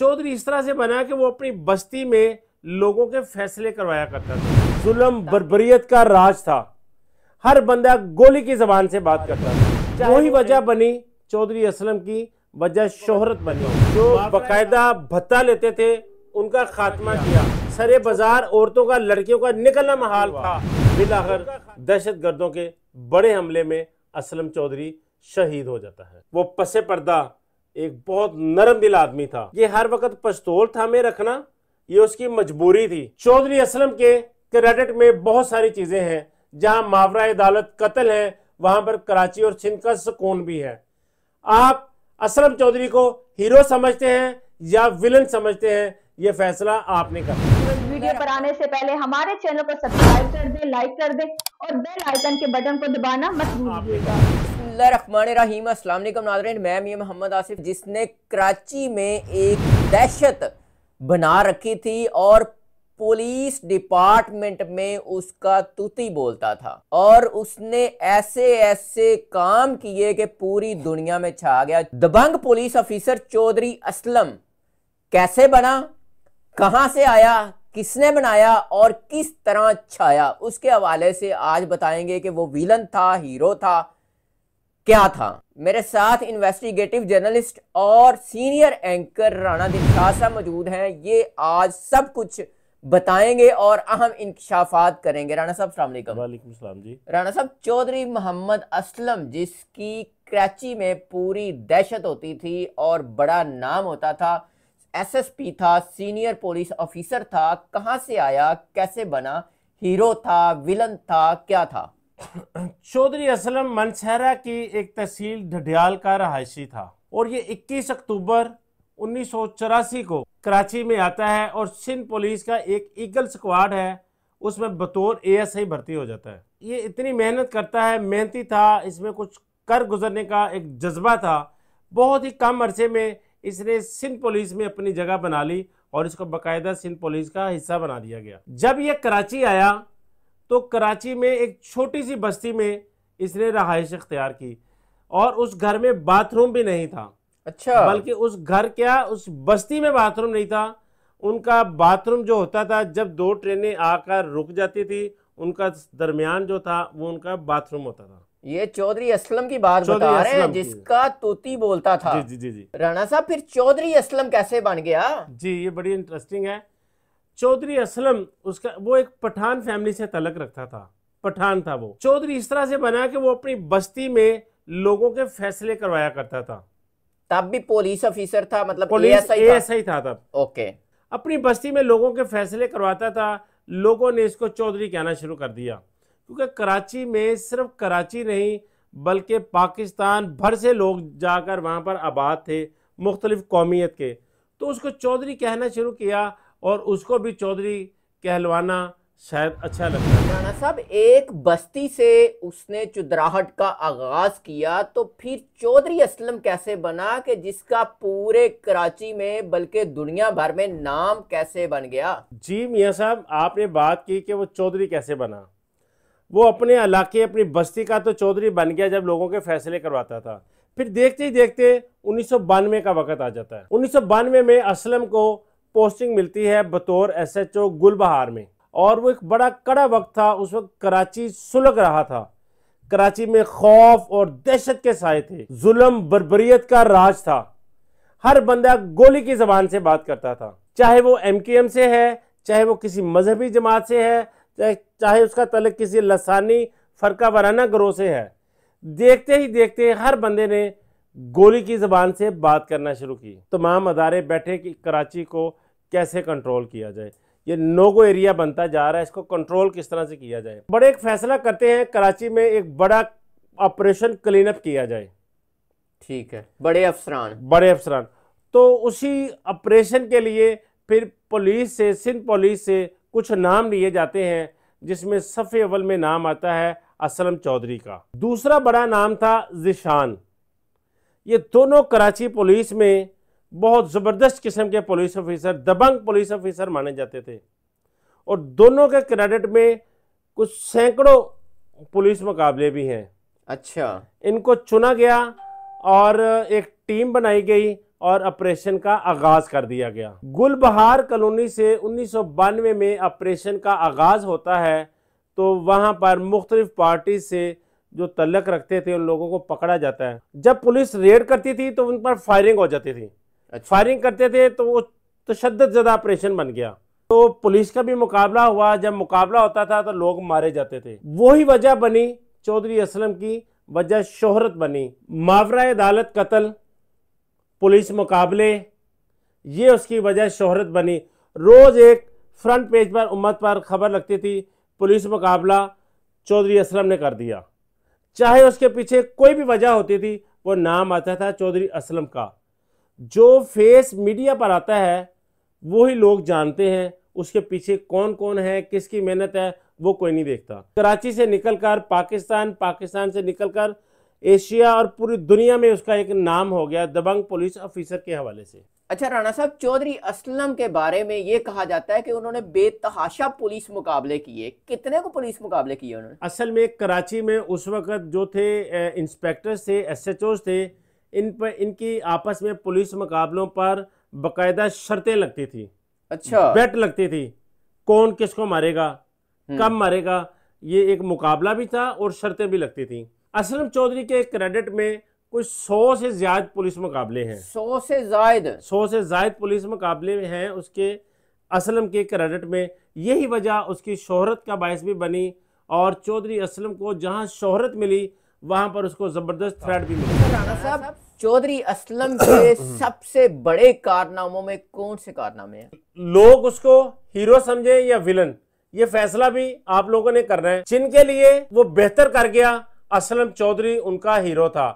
चौधरी इस तरह से बना कि वो अपनी बस्ती में लोगों के फैसले करवाया करता था जुलम बरबरीत का राज था हर बंदा गोली की जबान से बात करता था वही वजह बनी चौधरी असलम की वजह शोहरत बनी जो बाकायदा भत्ता लेते थे उनका खात्मा किया सरे बाजार औरतों का लड़कियों का निकलना महाल था बिलाकर दहशत गर्दों के बड़े हमले में असलम चौधरी शहीद हो जाता है वो पसे पर्दा एक बहुत नरम दिल आदमी था ये हर वक्त पस्तौल में रखना ये उसकी मजबूरी थी चौधरी असलम के क्रेडिट में बहुत सारी चीजें हैं जहां मावरा अदालत कत्ल है वहां पर कराची और सिंध का सुकून भी है आप असलम चौधरी को हीरो समझते हैं या विलन समझते हैं ये फैसला आपने करना वीडियो पर आने से पहले हमारे चैनल को सब्सक्राइब कर दे लाइक कर दे और बेल आइकन के बटन को दबाना मत भूलिएगा अस्सलाम वालेकुम नाजरन मैं मियाँ मोहम्मद आसिफ जिसने कराची में एक दहशत बना रखी थी और पुलिस डिपार्टमेंट में उसका तूती बोलता था और उसने ऐसे ऐसे काम किए कि पूरी दुनिया में छा गया दबंग पुलिस ऑफिसर चौधरी असलम कैसे बना कहाँ से आया किसने बनाया और किस तरह छाया उसके हवाले से आज बताएंगे कि वो विलन था हीरो था क्या था मेरे साथ इन्वेस्टिगेटिव जर्नलिस्ट और सीनियर एंकर राणा दिलशाह साहब मौजूद हैं ये आज सब कुछ बताएंगे और अहम इंकशाफात करेंगे राणा साहब सलाम जी राणा साहब चौधरी मोहम्मद असलम जिसकी कराची में पूरी दहशत होती थी और बड़ा नाम होता था एसएसपी था सीनियर पुलिस ऑफिसर था कहाँ से आया कैसे बना हीरो था विलन था क्या था चौधरी असलम मनसहरा की एक तहसील ढडियाल का रहायशी था और ये 21 अक्टूबर उन्नीस को कराची में आता है और सिंध पुलिस का एक ईगल स्क्वाड है उसमें बतौर एएसआई भर्ती हो जाता है ये इतनी मेहनत करता है मेहनती था इसमें कुछ कर गुजरने का एक जज्बा था बहुत ही कम अरसे में इसने सिंध पुलिस में अपनी जगह बना ली और इसको बाकायदा सिंध पुलिस का हिस्सा बना दिया गया जब यह कराची आया तो कराची में एक छोटी सी बस्ती में इसने रहायश अख्तियार की और उस घर में बाथरूम भी नहीं था अच्छा बल्कि उस घर क्या उस बस्ती में बाथरूम नहीं था उनका बाथरूम जो होता था जब दो ट्रेनें आकर रुक जाती थी उनका दरमियान जो था वो उनका बाथरूम होता था ये चौधरी असलम की बात बता रहे हैं जिसका तोती बोलता था जी जी जी जी राणा साहब फिर चौधरी असलम कैसे बन गया जी ये बड़ी इंटरेस्टिंग है चौधरी असलम उसका वो एक पठान फैमिली से तलक रखता था पठान था वो चौधरी इस तरह से बना कि वो अपनी बस्ती में लोगों के फैसले करवाया करता था तब भी पुलिस ऑफिसर था मतलब पुलिस एएसआई था तब ओके अपनी बस्ती में लोगों के फैसले करवाता था लोगों ने इसको चौधरी कहना शुरू कर दिया क्योंकि कराची में सिर्फ कराची नहीं बल्कि पाकिस्तान भर से लोग जाकर वहाँ पर आबाद थे मुख्तलिफ कौमीत के तो उसको चौधरी कहना शुरू किया और उसको भी चौधरी कहलवाना शायद अच्छा लगता है राणा साहब एक बस्ती से उसने चुदराहट का आगाज किया तो फिर चौधरी असलम कैसे बना कि जिसका पूरे कराची में बल्कि दुनिया भर में नाम कैसे बन गया जी मियाँ साहब आपने बात की कि वो चौधरी कैसे बना वो अपने इलाके अपनी बस्ती का तो चौधरी बन गया जब लोगों के फैसले करवाता था फिर देखते ही देखते उन्नीस का वक्त आ जाता है उन्नीस में असलम को पोस्टिंग मिलती है बतौर एसएचओ गुलबहार में और वो एक बड़ा कड़ा वक्त था उस वक्त कराची सुलग रहा था कराची में खौफ और दहशत के साए थे जुल्म बरबरीत का राज था हर बंदा गोली की जबान से बात करता था चाहे वो एम से है चाहे वो किसी मजहबी जमात से है चाहे उसका तलक किसी लसानी फ़रका वाराना ग्रोह से है देखते ही देखते हर बंदे ने गोली की ज़बान से बात करना शुरू की तमाम अदारे बैठे कि कराची को कैसे कंट्रोल किया जाए ये नोगो एरिया बनता जा रहा है इसको कंट्रोल किस तरह से किया जाए बड़े एक फैसला करते हैं कराची में एक बड़ा ऑपरेशन क्लीनअप किया जाए ठीक है बड़े अफसरान बड़े अफसरान तो उसी ऑपरेशन के लिए फिर पुलिस से सिंध पुलिस से कुछ नाम लिए जाते हैं जिसमें सफ़े अवल में नाम आता है असलम चौधरी का दूसरा बड़ा नाम था जिशान ये दोनों कराची पुलिस में बहुत ज़बरदस्त किस्म के पुलिस ऑफिसर दबंग पुलिस ऑफिसर माने जाते थे और दोनों के क्रेडिट में कुछ सैकड़ों पुलिस मुकाबले भी हैं अच्छा इनको चुना गया और एक टीम बनाई गई और ऑपरेशन का आगाज कर दिया गया गुलबहार कॉलोनी से उन्नीस में ऑपरेशन का आगाज होता है तो वहाँ पर मुख्तलिफ पार्टी से जो तल्लक रखते थे उन लोगों को पकड़ा जाता है जब पुलिस रेड करती थी तो उन पर फायरिंग हो जाती थी अच्छा। फायरिंग करते थे तो वो तशद ज़्यादा ऑपरेशन बन गया तो पुलिस का भी मुकाबला हुआ जब मुकाबला होता था तो लोग मारे जाते थे वही वजह बनी चौधरी असलम की वजह शोहरत बनी मावरा अदालत कत्ल पुलिस मुकाबले ये उसकी वजह शोहरत बनी रोज़ एक फ्रंट पेज पर उम्मत पर खबर लगती थी पुलिस मुकाबला चौधरी असलम ने कर दिया चाहे उसके पीछे कोई भी वजह होती थी वो नाम आता था चौधरी असलम का जो फेस मीडिया पर आता है वो ही लोग जानते हैं उसके पीछे कौन कौन है किसकी मेहनत है वो कोई नहीं देखता कराची से निकलकर पाकिस्तान पाकिस्तान से निकलकर एशिया और पूरी दुनिया में उसका एक नाम हो गया दबंग पुलिस ऑफिसर के हवाले से अच्छा राणा साहब चौधरी असलम के बारे में ये कहा जाता है कि उन्होंने बेतहाशा पुलिस मुकाबले किए कितने को पुलिस मुकाबले किए उन्होंने असल में कराची में उस वक्त जो थे इंस्पेक्टर्स थे एस एच ओज थे इन पर इनकी आपस में पुलिस मुकाबलों पर बाकायदा शर्तें लगती थी अच्छा बैट लगती थी कौन किसको मारेगा हम्म। कब मारेगा ये एक मुकाबला भी था और शर्तें भी लगती थी असलम चौधरी के क्रेडिट में कुछ सौ से ज्यादा पुलिस मुकाबले हैं सौ से ज्यादा सौ से ज्यादा पुलिस मुकाबले हैं उसके असलम के क्रेडिट में यही वजह उसकी शोहरत का बायस भी बनी और चौधरी असलम को जहां शोहरत मिली वहां पर उसको जबरदस्त थ्रेड भी मिली साहब चौधरी असलम के सबसे बड़े कारनामों में कौन से कारनामे हैं लोग उसको हीरो समझे या विलन ये फैसला भी आप लोगों ने करना है जिनके लिए वो बेहतर कर गया असलम चौधरी उनका हीरो था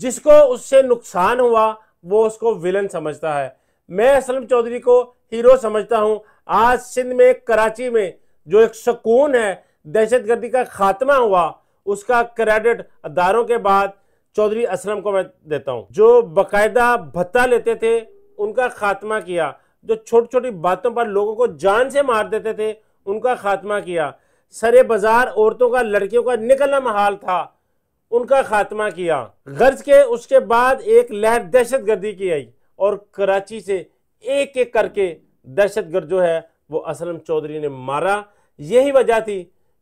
जिसको उससे नुकसान हुआ वो उसको विलन समझता है मैं असलम चौधरी को हीरो समझता हूँ आज सिंध में कराची में जो एक सुकून है दहशतगर्दी का खात्मा हुआ उसका क्रेडिट अदारों के बाद चौधरी असलम को मैं देता हूँ जो बकायदा भत्ता लेते थे उनका खात्मा किया जो छोटी छोटी बातों पर लोगों को जान से मार देते थे उनका खात्मा किया सरे बाजार औरतों का लड़कियों का निकलना महाल था उनका खात्मा किया गर्ज के उसके बाद एक लहर दहशत गर्दी की आई और कराची से एक एक करके दहशत गर्द जो है वो असलम चौधरी ने मारा यही वजह थी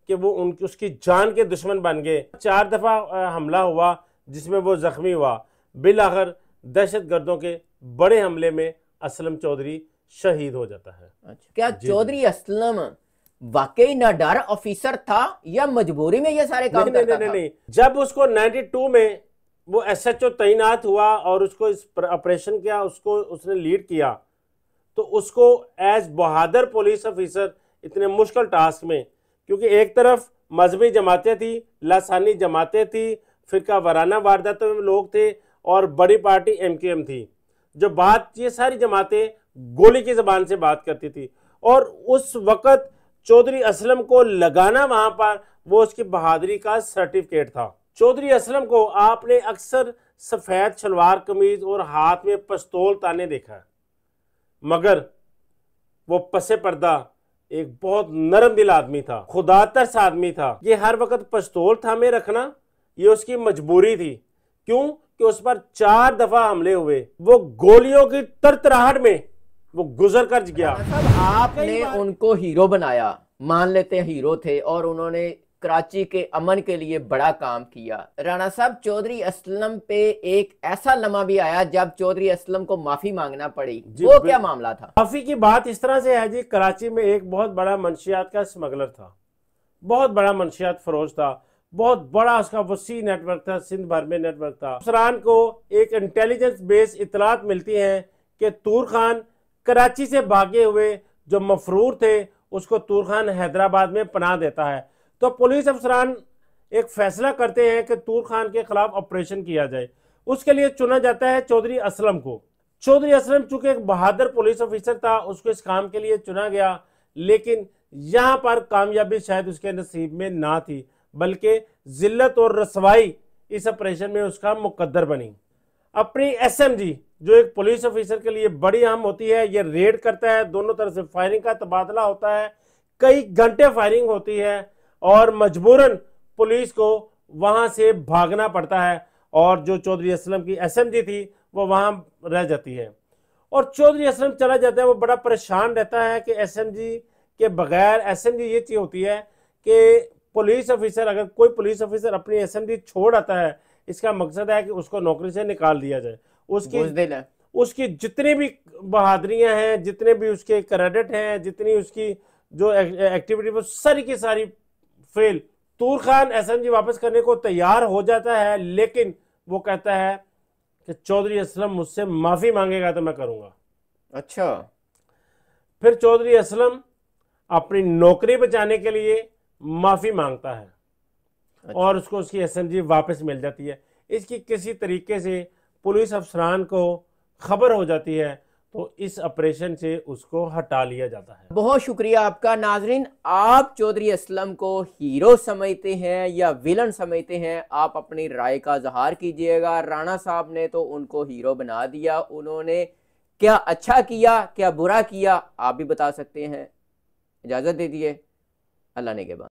कि वो उनकी उसकी जान के दुश्मन बन गए चार दफ़ा हमला हुआ जिसमें वो ज़ख्मी हुआ बिल आखिर दहशत गर्दों के बड़े हमले में असलम चौधरी शहीद हो जाता है अच्छा क्या चौधरी असलम वाकई ना डर ऑफिसर था या मजबूरी में ये सारे काम नहीं, करता नहीं, नहीं, नहीं, जब उसको 92 में वो एसएचओ तैनात हुआ और उसको इस ऑपरेशन किया उसको उसने लीड किया तो उसको एज बहादुर पुलिस ऑफिसर इतने मुश्किल टास्क में क्योंकि एक तरफ मजहबी जमातें थी लासानी जमातें थी फिर का वराना वारदातों में लोग थे और बड़ी पार्टी एमकेएम थी जो बात ये सारी जमातें गोली की जबान से बात करती थी और उस वक़्त चौधरी असलम को लगाना वहां पर वो उसकी बहादुरी का सर्टिफिकेट था चौधरी असलम को आपने अक्सर सफ़ेद शलवार कमीज और हाथ में पस्तौल ताने देखा मगर वो पसे पर्दा एक बहुत नरम दिल आदमी था खुदा तरस आदमी था ये हर वक्त पस्तौल थामे रखना ये उसकी मजबूरी थी क्यों कि उस पर चार दफा हमले हुए वो गोलियों की तरतराहट में वो गुजर कर गया आपने उनको हीरो बनाया मान लेते हैं हीरो थे और उन्होंने कराची के अमन के लिए बड़ा काम किया राणा साहब चौधरी असलम पे एक ऐसा लम्हा भी आया जब चौधरी असलम को माफी मांगना पड़ी वो क्या मामला था माफी की बात इस तरह से है जी कराची में एक बहुत बड़ा मंशियात का स्मगलर था बहुत बड़ा मंशियात फरोज था बहुत बड़ा उसका वसी नेटवर्क था सिंध भर में नेटवर्क था अफसरान को एक इंटेलिजेंस बेस इतलात मिलती है कि तूर खान कराची से भागे हुए जो मफरूर थे उसको तूरखान हैदराबाद में पना देता है तो पुलिस अफसरान एक फैसला करते हैं कि तूर खान के खिलाफ ऑपरेशन किया जाए उसके लिए चुना जाता है चौधरी असलम को चौधरी असलम चूंकि एक बहादुर पुलिस ऑफिसर था उसको इस काम के लिए चुना गया लेकिन यहाँ पर कामयाबी शायद उसके नसीब में ना थी बल्कि जिल्लत और रसवाई इस ऑपरेशन में उसका मुकद्दर बनी अपनी एसएमजी जो एक पुलिस ऑफिसर के लिए बड़ी अहम होती है ये रेड करता है दोनों तरफ से फायरिंग का तबादला होता है कई घंटे फायरिंग होती है और मजबूरन पुलिस को वहां से भागना पड़ता है और जो चौधरी असलम की एसएमजी थी वो वहां रह जाती है और चौधरी असलम चला जाता है वो बड़ा परेशान रहता है कि एसएमजी के बगैर एसएमजी ये चीज़ होती है कि पुलिस ऑफिसर अगर कोई पुलिस ऑफिसर अपनी एसएमजी छोड़ आता है इसका मकसद है कि उसको नौकरी से निकाल दिया जाए उसके उसकी जितनी भी बहादरियां हैं जितने भी उसके क्रेडिट हैं जितनी उसकी जो एक्टिविटी वो सारी की सारी फेल तूर खान एसएमजी वापस करने को तैयार हो जाता है लेकिन वो कहता है कि चौधरी असलम मुझसे माफी मांगेगा तो मैं करूंगा अच्छा फिर चौधरी असलम अपनी नौकरी बचाने के लिए माफी मांगता है अच्छा। और उसको उसकी एसएमजी वापस मिल जाती है इसकी किसी तरीके से पुलिस अफसरान को खबर हो जाती है तो इस ऑपरेशन से उसको हटा लिया जाता है बहुत शुक्रिया आपका नाजरीन आप चौधरी असलम को हीरो समझते हैं या विलन समझते हैं आप अपनी राय का जहार कीजिएगा राणा साहब ने तो उनको हीरो बना दिया उन्होंने क्या अच्छा किया क्या बुरा किया आप भी बता सकते हैं इजाज़त दे दिए अल्लाह ने के बाद